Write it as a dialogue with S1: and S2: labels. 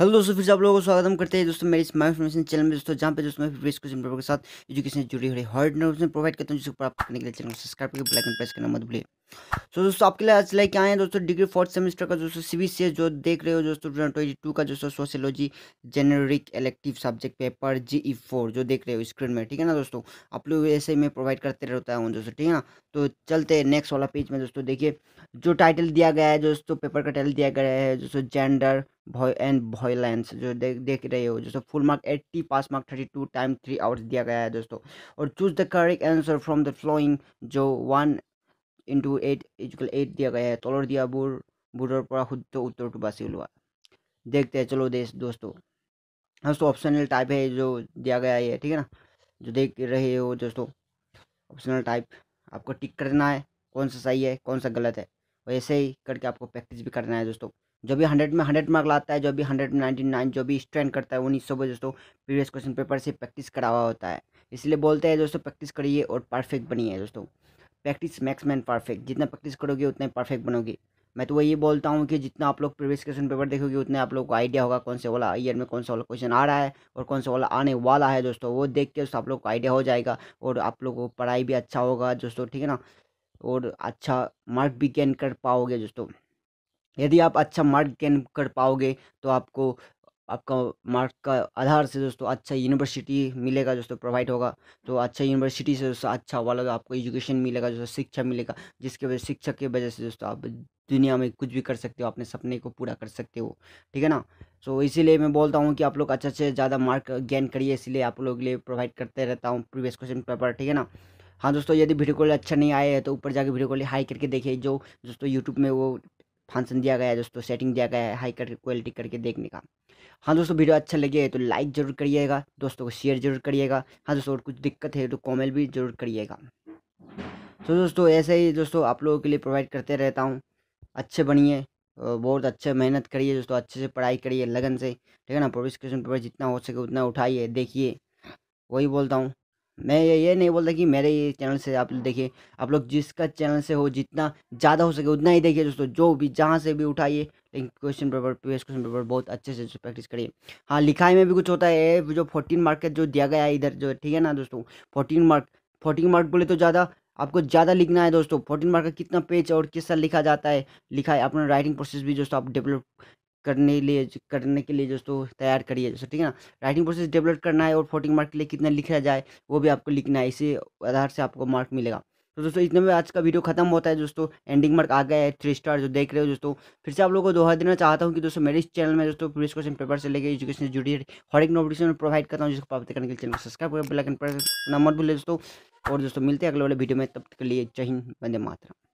S1: hello दोस्तों फिर से आप लोगों को स्वागत हम करते हैं दोस्तों मेरे इस माई इन्फॉर्मेशन चैनल में दोस्तों जहाँ पे दोस्तों मैं फिर कुछ इंटरव्यू के साथ एजुकेशन जुड़ी हुई हर इन्फॉर्मेशन प्रोवाइड करता हूँ जिसको प्राप्त करने के लिए चैनल को सब्सक्राइब करके बेलाइकन प्रेस करना मत भूलिए सो दोस्तों आपके लिए आज लेके आए हैं दोस्तों डिग्री फोर्थ सेमेस्टर का दोस्तों सी से जो देख रहे हो दोस्तों ट्वेंटी टू का दोस्तों sociology generic elective subject paper G E four जो देख रहे हो स्क्रीन में ठीक है ना दोस्तों आप लोग ऐसे ही मैं प्रोवाइड करते रहता हूँ दोस्तों ठीक है ना तो चलते हैं नेक्स्ट वाला पेज में दोस्तों देखिए जो टाइटल दिया गया है दोस्तों पेपर का टाइटल दिया गया है दोस्तों जेंडर एंड वॉयलेंस जो देख देख रहे हो दोस्तों full mark eighty pass mark thirty two time three hours दिया गया है दोस्तों और choose the correct answer from the following जो one into eight equal eight दिया गया है तलर दिया बुर बुरर पर शुद्ध तो उत्तर टू बासी हुआ देखते हैं चलो देश दोस्तों दोस्तों ऑप्शनल टाइप है जो दिया गया है ठीक है ना जो देख रहे हो दोस्तों ऑप्शनल टाइप आपको टिक करना है कौन सा सही है कौन सा गलत है वैसे ही करके आपको प्रैक्टिस भी करना है दोस्तों जो भी हंड्रेड में हंड्रेड मार्क लाता है जो भी हंड्रेड में नाइन्टी नाइन जो भी स्ट्रेंड करता है उन्हीं सौ दोस्तों प्रीवियस क्वेश्चन पेपर से प्रैक्टिस करा हुआ होता है इसलिए बोलते हैं दोस्तों प्रैक्टिस करिए और परफेक्ट बनिए दोस्तों प्रैक्टिस मैक्स मैन परफेक्ट जितना प्रैक्टिस करोगे उतना परफेक्ट बनोगे मैं तो वही बोलता हूँ कि जितना आप लोग प्रीवियस क्वेश्चन पेपर देखोगे उतना आप लोग को आइडिया होगा कौन से वाला ईयर में कौन सा वाला क्वेश्चन आ रहा है और कौन सा वाला आने वाला है दोस्तों वो देख के आप लोग को आइडिया हो जाएगा और आप लोग को पढ़ाई भी अच्छा होगा दोस्तों ठीक है ना और अच्छा मार्क भी गेन कर पाओगे दोस्तों यदि आप अच्छा मार्क गेन कर पाओगे तो आपको आपका मार्क का आधार से दोस्तों अच्छा यूनिवर्सिटी मिलेगा दोस्तों प्रोवाइड होगा तो अच्छा यूनिवर्सिटी से दोस्तों अच्छा वाला तो आपको एजुकेशन मिलेगा दोस्तों शिक्षा मिलेगा जिसके वजह शिक्षा की वजह से दोस्तों आप दुनिया में कुछ भी कर सकते हो अपने सपने को पूरा कर सकते हो ठीक है ना सो so, इसीलिए मैं बोलता हूँ कि आप लोग अच्छा से ज़्यादा मार्क गेन करिए इसीलिए आप लोग के लिए प्रोवाइड करते रहता हूँ प्रीवियस क्वेश्चन पेपर ठीक है ना हाँ दोस्तों यदि वीडियो कॉल अच्छा नहीं आया है तो ऊपर जाके वीडियो कॉल हाई करके देखिए जो दोस्तों यूट्यूब में वो फंक्शन दिया गया है दोस्तों सेटिंग दिया गया है हाई करके क्वालिटी करके देखने का हाँ दोस्तों वीडियो अच्छा लगे तो लाइक जरूर करिएगा दोस्तों को शेयर जरूर करिएगा हाँ दोस्तों और कुछ दिक्कत है तो कॉमेंट भी जरूर करिएगा तो दोस्तों ऐसे ही दोस्तों आप लोगों के लिए प्रोवाइड करते रहता हूँ अच्छे बनिए बहुत अच्छे मेहनत करिए दोस्तों अच्छे से पढ़ाई करिए लगन से ठीक है ना प्रोविस्क्रिप्शन पेपर जितना हो सके उतना उठाइए देखिए वही बोलता हूँ मैं ये नहीं बोलता कि मेरे ये चैनल से आप देखिए आप लोग जिसका चैनल से हो जितना ज़्यादा हो सके उतना ही देखिए दोस्तों जो भी जहाँ से भी उठाइए लेकिन question paper previous question paper बहुत अच्छे से प्रैक्टिस करिए हाँ लिखाई में भी कुछ होता है जो फोर्टीन मार्क का जो दिया गया है इधर जो ठीक है ना दोस्तों फोर्टीन मार्क फोर्टीन मार्क बोले तो ज़्यादा आपको ज़्यादा लिखना है दोस्तों फोर्टीन मार्क का कितना पेज और किस तरह लिखा जाता है लिखा है अपना राइटिंग प्रोसेस भी दोस्तों आप डेवलप करने लिए करने के लिए दोस्तों तैयार करिए दोस्तों ठीक है ना राइटिंग प्रोसेस डेवलप करना है और फोर्टिंग मार्क के लिए कितना लिखा जाए वो भी आपको लिखना है इसी आधार से आपको मार्क मिलेगा तो दोस्तों इतने में आज का वीडियो खत्म होता है दोस्तों एंडिंग मार्क आ गया है थ्री स्टार जो देख रहे हो दोस्तों फिर से आप लोगों को दोहरा देना चाहता हूँ कि दोस्तों मेरे इस चैनल में दोस्तों प्रीवियस क्वेश्चन पेपर से लेकर एजुकेशन से जुड़ी हर एक नोटिफिकेशन प्रोवाइड करता हूँ जिसको प्राप्त करने के लिए चैनल को सब्सक्राइब करें ब्लैक नंबर भूलें दोस्तों और दोस्तों मिलते हैं अगले वाले वीडियो में तब तक के लिए जय हिंद वंदे